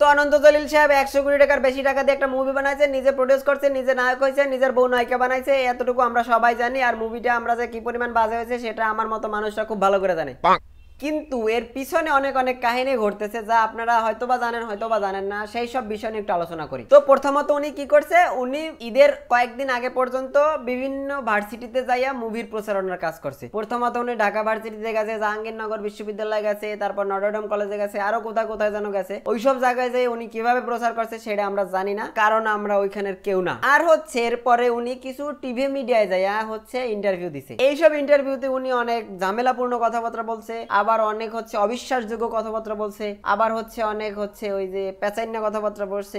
তো অনন্ত জলিল সাহেব একশো কোটি টাকার বেশি টাকা দিয়ে একটা মুভি বানাইছে নিজে প্রডিউস করছে নিজে নায়ক হয়েছে নিজের বউ নায়িকা বানাইছে এতটুকু আমরা সবাই জানি আর মুভিটা আমরা যে কি পরিমাণ বাজে হয়েছে সেটা আমার মতো মানুষরা খুব ভালো করে জানে কিন্তু এর পিছনে অনেক অনেক কাহিনী ঘটতেছে যা আপনারা হয়তো বা জানেন হয়তো বা জানেন না সেই সব বিষয় নিয়ে একটু আলোচনা করি তো প্রথমত উনি কি করছে উনি ঈদের কয়েকদিন আগে পর্যন্ত বিভিন্ন ভার্সিটিতে যাইয়া মুভির প্রচারণার কাজ করছে প্রথমত উনি ঢাকা ভার্সিটিতে গেছে জাহাঙ্গীরনগর বিশ্ববিদ্যালয়ে গেছে তারপর নটরডম কলেজে গেছে আরো কোথায় কোথায় যেন গেছে ওইসব জায়গায় যে উনি কিভাবে প্রচার করছে সেটা আমরা জানি না কারণ আমরা ওইখানের কেউ না আর হচ্ছে এরপরে উনি কিছু টিভি মিডিয়ায় যাইয়া হচ্ছে ইন্টারভিউ দিছে এইসব ইন্টারভিউতে উনি অনেক ঝামেলাপূর্ণ কথাবার্তা বলছে আবার আবার অনেক হচ্ছে অবিশ্বাসযোগ্য কথাবার্তা বলছে আবার হচ্ছে অনেক হচ্ছে ওই যে পেঁচাইন্না কথাবার্তা বলছে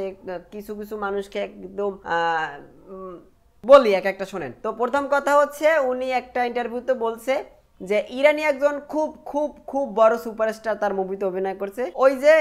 কিছু কিছু মানুষকে একদম বলি এক একটা শোনেন তো প্রথম কথা হচ্ছে উনি একটা ইন্টারভিউতে বলছে যে ইরানি একজন খুব খুব খুব বড় সুপারস্টার তার মুভিতে অভিনয় করছে ওই যে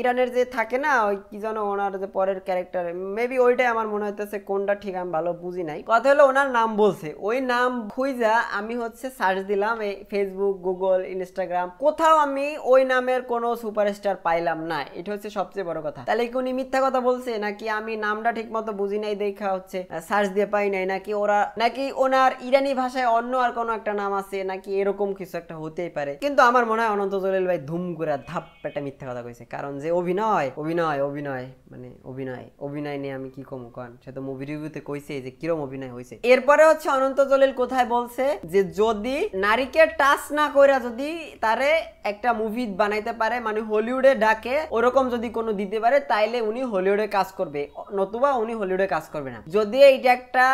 ইরানের যে থাকে না ওই কি যেন ওনার যে পরের ক্যারেক্টার মেবি ওইটাই আমার মনে হইতেছে কোনটা ঠিক আমি ভালো বুঝি নাই কথা হলো ওনার নাম বলছে ওই নাম খুঁজা আমি হচ্ছে সার্চ দিলাম এই ফেসবুক গুগল ইনস্টাগ্রাম কোথাও আমি ওই নামের কোনো সুপারস্টার পাইলাম না এটা হচ্ছে সবচেয়ে বড় কথা তাহলে কি উনি মিথ্যা কথা বলছে নাকি আমি নামটা ঠিক মতো বুঝি নাই দেখা হচ্ছে সার্চ দিয়ে পাই নাই নাকি ওরা নাকি ওনার ইরানি ভাষায় অন্য আর কোনো একটা নাম আছে নাকি এরকম কিছু একটা হতেই পারে কিন্তু আমার মনে হয় অনন্ত জলিল ভাই ধুম করে ধাপ একটা মিথ্যা কথা কইছে কারণ যে অভিনয় অভিনয় অভিনয় মানে অভিনয় অভিনয় নিয়ে আমি কি কমু কন সে তো মুভি রিভিউতে কইছে যে কিরম অভিনয় হয়েছে এরপরে হচ্ছে অনন্ত জলিল কোথায় বলছে যে যদি নারীকে টাচ না কইরা যদি তারে একটা মুভি বানাইতে পারে মানে হলিউডে ডাকে ওরকম যদি কোনো দিতে পারে তাইলে উনি হলিউডে কাজ করবে নতুবা উনি হলিউডে কাজ করবে না যদি এইটা একটা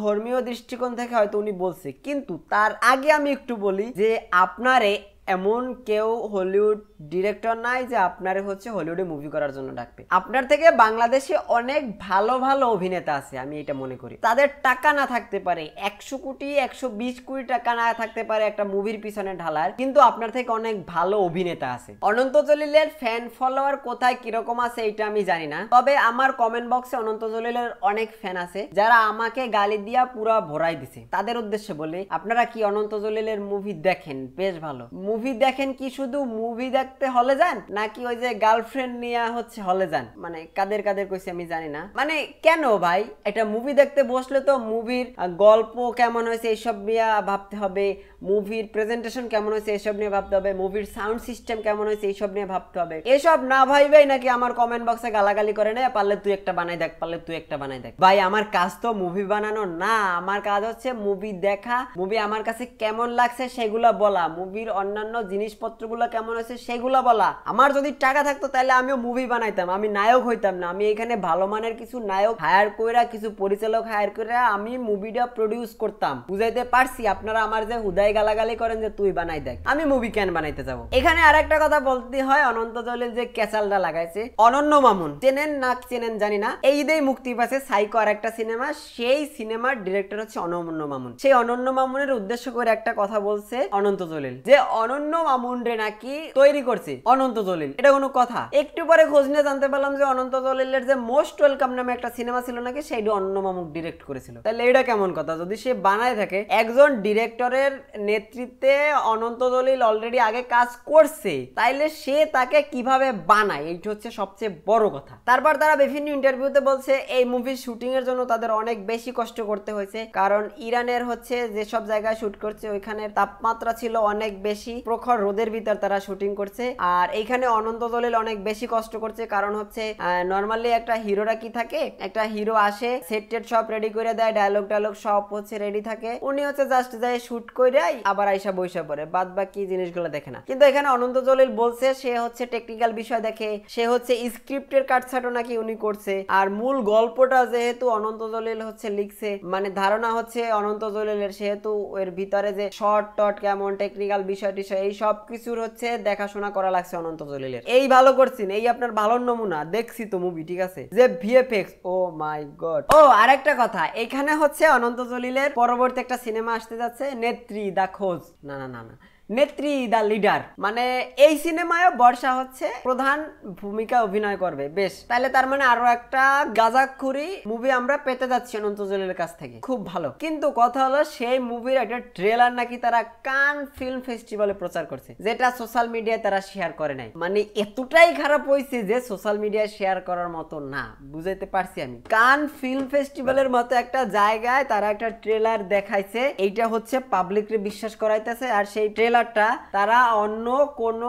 ধর্মীয় দৃষ্টিকোণ থেকে হয়তো উনি বলছে কিন্তু তার আগে আমি একটু বলি যে আপনারে এমন কেউ হলিউড ডিরেক্টর নাই যে আপনার হচ্ছে হলিউডে মুভি করার জন্য ডাকবে আপনার থেকে বাংলাদেশে অনেক ভালো ভালো অভিনেতা আছে আমি এটা মনে করি তাদের টাকা না থাকতে পারে একশো কোটি একশো বিশ কোটি টাকা না থাকতে পারে একটা মুভির পিছনে ঢালার কিন্তু আপনার থেকে অনেক ভালো অভিনেতা আছে অনন্ত জলিলের ফ্যান ফলোয়ার কোথায় কিরকম আছে এটা আমি জানি না তবে আমার কমেন্ট বক্সে অনন্ত জলিলের অনেক ফ্যান আছে যারা আমাকে গালি দিয়া পুরা ভরাই দিছে তাদের উদ্দেশ্যে বলি আপনারা কি অনন্ত জলিলের মুভি দেখেন বেশ ভালো মুভি দেখেন কি শুধু মুভি দেখতে হলে যান নাকি ওই যে গার্লফ্রেন্ড নিয়ে হচ্ছে হলে যান মানে কাদের কাদের কইছে আমি জানি না মানে কেন ভাই এটা মুভি দেখতে বসলে তো মুভির গল্প কেমন হয়েছে এইসব নিয়ে ভাবতে হবে মুভির প্রেজেন্টেশন কেমন হয়েছে এইসব নিয়ে ভাবতে হবে মুভির সাউন্ড সিস্টেম কেমন হয়েছে এইসব নিয়ে ভাবতে হবে এসব না ভাই ভাই নাকি আমার কমেন্ট বক্সে গালাগালি করে নেয় পারলে তুই একটা বানাই দেখ পারলে তুই একটা বানাই দেখ ভাই আমার কাজ তো মুভি বানানো না আমার কাজ হচ্ছে মুভি দেখা মুভি আমার কাছে কেমন লাগছে সেগুলো বলা মুভির অন্যান্য অন্যান্য জিনিসপত্রগুলো কেমন আছে সেগুলো বলা আমার যদি টাকা থাকতো তাহলে আমিও মুভি বানাইতাম আমি নায়ক হইতাম না আমি এখানে ভালো মানের কিছু নায়ক হায়ার কইরা কিছু পরিচালক হায়ার কইরা আমি মুভিটা প্রডিউস করতাম বুঝাইতে পারছি আপনারা আমার যে হুদায় গালাগালি করেন যে তুই বানাই দেখ আমি মুভি কেন বানাইতে যাবো এখানে আর একটা কথা বলতে হয় অনন্ত জলিল যে ক্যাচালটা লাগাইছে অনন্য মামুন চেনেন না চেনেন জানি না এই ঈদেই মুক্তি পাচ্ছে সাইকো আর একটা সিনেমা সেই সিনেমার ডিরেক্টর হচ্ছে অনন্য মামুন সেই অনন্য মামুনের উদ্দেশ্য করে একটা কথা বলছে অনন্ত জলিল যে অনন্ত অনন্য মামুন্ডে নাকি তৈরি করছে অনন্ত জলিল এটা কোনো কথা একটু পরে খোঁজ নিয়ে জানতে পারলাম যে অনন্ত জলিলের যে মোস্ট ওয়েলকাম নামে একটা সিনেমা ছিল নাকি সেইটা অনন্য মামুক ডিরেক্ট করেছিল তাহলে এটা কেমন কথা যদি সে বানায় থাকে একজন ডিরেক্টরের নেতৃত্বে অনন্ত জলিল অলরেডি আগে কাজ করছে তাইলে সে তাকে কিভাবে বানায় এইটা হচ্ছে সবচেয়ে বড় কথা তারপর তারা বিভিন্ন ইন্টারভিউতে বলছে এই মুভি শুটিং এর জন্য তাদের অনেক বেশি কষ্ট করতে হয়েছে কারণ ইরানের হচ্ছে যেসব জায়গায় শুট করছে ওইখানের তাপমাত্রা ছিল অনেক বেশি প্রখর রোদের ভিতর তারা শুটিং করছে আর এইখানে অনন্ত দলেল অনেক বেশি কষ্ট করছে কারণ হচ্ছে নর্মালি একটা হিরোরা কি থাকে একটা হিরো আসে সেট টেট সব রেডি করে দেয় ডায়লগ ডায়লগ সব হচ্ছে রেডি থাকে উনি হচ্ছে জাস্ট যায় শুট করে আবার আইসা বৈশা পরে বাদ বাকি জিনিসগুলো দেখে না কিন্তু এখানে অনন্ত দলিল বলছে সে হচ্ছে টেকনিক্যাল বিষয় দেখে সে হচ্ছে স্ক্রিপ্টের কাটছাটো নাকি উনি করছে আর মূল গল্পটা যেহেতু অনন্ত দলিল হচ্ছে লিখছে মানে ধারণা হচ্ছে অনন্ত দলিলের সেহেতু এর ভিতরে যে শর্ট টট কেমন টেকনিক্যাল বিষয়টি এই সব কিছুর হচ্ছে দেখাশোনা করা লাগছে অনন্ত জলিলের এই ভালো করছেন এই আপনার ভালো নমুনা দেখছি তো মুভি ঠিক আছে যে ভিএফএক্স ও মাই গড ও আরেকটা কথা এখানে হচ্ছে অনন্ত জলিলের পরবর্তী একটা সিনেমা আসতে যাচ্ছে নেত্রী দা খোঁজ না না না না নেত্রী দ্য লিডার মানে এই সিনেমায় বর্ষা হচ্ছে প্রধান ভূমিকা অভিনয় করবে বেশ তাহলে তার মানে আরো একটা গাজাখুরি মুভি আমরা পেতে যাচ্ছি অনন্ত জলের কাছ থেকে খুব ভালো কিন্তু কথা হলো সেই মুভির একটা ট্রেলার নাকি তারা কান ফিল্ম ফেস্টিভ্যালে প্রচার করছে যেটা সোশ্যাল মিডিয়ায় তারা শেয়ার করে নাই মানে এতটাই খারাপ হয়েছে যে সোশ্যাল মিডিয়ায় শেয়ার করার মতো না বুঝাইতে পারছি আমি কান ফিল্ম ফেস্টিভ্যালের মতো একটা জায়গায় তারা একটা ট্রেলার দেখাইছে এইটা হচ্ছে পাবলিকরে বিশ্বাস করাইতেছে আর সেই ট্রেলার ট্রেলারটা তারা অন্য কোন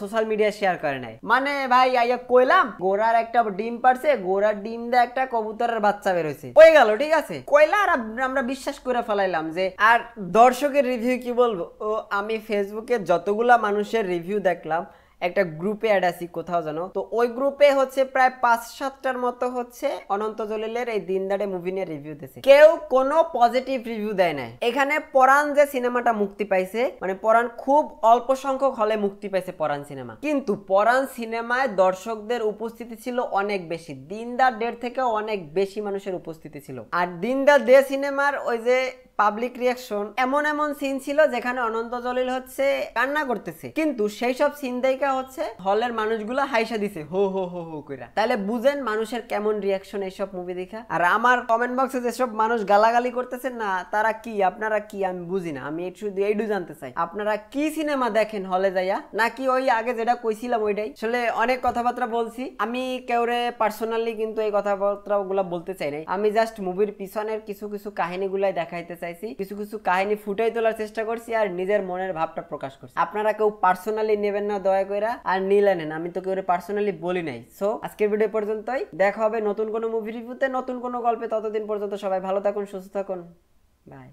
সোশ্যাল মিডিয়া শেয়ার করে নাই মানে ভাই আইয়া কইলাম গোড়ার একটা ডিম পারছে গোড়ার ডিম দিয়ে একটা কবুতরের বাচ্চা বেরোছে হয়ে গেল ঠিক আছে কয়লা আর আমরা বিশ্বাস করে ফেলাইলাম যে আর দর্শকের রিভিউ কি বলবো ও আমি ফেসবুকে যতগুলা মানুষের রিভিউ দেখলাম একটা গ্রুপে অ্যাড আছি কোথাও জানো তো ওই গ্রুপে হচ্ছে প্রায় পাঁচ সাতটার মতো হচ্ছে অনন্ত জলিলের এই দিনদারে মুভি নিয়ে রিভিউ দিয়েছে কেউ কোনো পজিটিভ রিভিউ দেয় নাই এখানে পরাণ যে সিনেমাটা মুক্তি পাইছে মানে পরাণ খুব অল্প সংখ্যক হলে মুক্তি পাইছে পরাণ সিনেমা কিন্তু পরাণ সিনেমায় দর্শকদের উপস্থিতি ছিল অনেক বেশি দিনদার দেড় থেকে অনেক বেশি মানুষের উপস্থিতি ছিল আর দিনদার দে সিনেমার ওই যে পাবলিক রিয়াকশন এমন এমন সিন ছিল যেখানে অনন্ত জলিল হচ্ছে কান্না করতেছে কিন্তু সেই সব সিন দেখে করে হচ্ছে হলের মানুষগুলো হাইসা দিছে হো হো হো হো কইরা তাহলে বুঝেন মানুষের কেমন রিয়াকশন এইসব মুভি দেখা আর আমার কমেন্ট বক্সে যেসব মানুষ গালাগালি করতেছেন না তারা কি আপনারা কি আমি বুঝি না আমি শুধু এইটু জানতে চাই আপনারা কি সিনেমা দেখেন হলে যাইয়া নাকি ওই আগে যেটা কইছিলাম ওইটাই আসলে অনেক কথাবার্তা বলছি আমি কেউরে পার্সোনালি কিন্তু এই কথাবার্তা গুলা বলতে চাই নাই আমি জাস্ট মুভির পিছনের কিছু কিছু কাহিনী গুলাই দেখাইতে চাইছি কিছু কিছু কাহিনী ফুটাই তোলার চেষ্টা করছি আর নিজের মনের ভাবটা প্রকাশ করছি আপনারা কেউ পার্সোনালি নেবেন না দয়া করে কইরা আর নীলা নেন আমি তোকে ওরে পার্সোনালি বলি নাই সো আজকের ভিডিও পর্যন্তই দেখা হবে নতুন কোনো মুভি রিভিউতে নতুন কোনো গল্পে ততদিন পর্যন্ত সবাই ভালো থাকুন সুস্থ থাকুন বাই